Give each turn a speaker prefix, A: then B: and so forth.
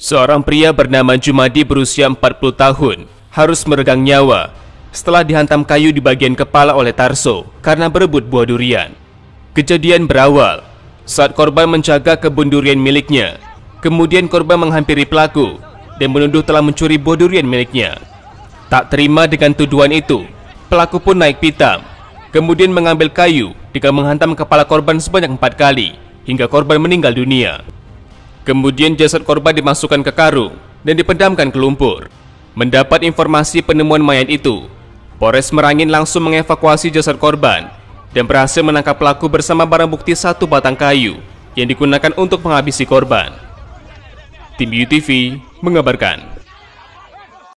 A: Seorang pria bernama Jumadi berusia 40 tahun harus meregang nyawa setelah dihantam kayu di bagian kepala oleh Tarso karena berebut buah durian. Kejadian berawal saat korban menjaga kebun durian miliknya. Kemudian korban menghampiri pelaku dan menuduh telah mencuri buah durian miliknya. Tak terima dengan tuduhan itu, pelaku pun naik pitam, kemudian mengambil kayu dengan menghantam kepala korban sebanyak empat kali hingga korban meninggal dunia. Kemudian jasad korban dimasukkan ke karung dan dipendamkan ke lumpur. Mendapat informasi penemuan mayat itu, Polres Merangin langsung mengevakuasi jasad korban dan berhasil menangkap pelaku bersama barang bukti satu batang kayu yang digunakan untuk menghabisi korban. Tim UTV mengabarkan.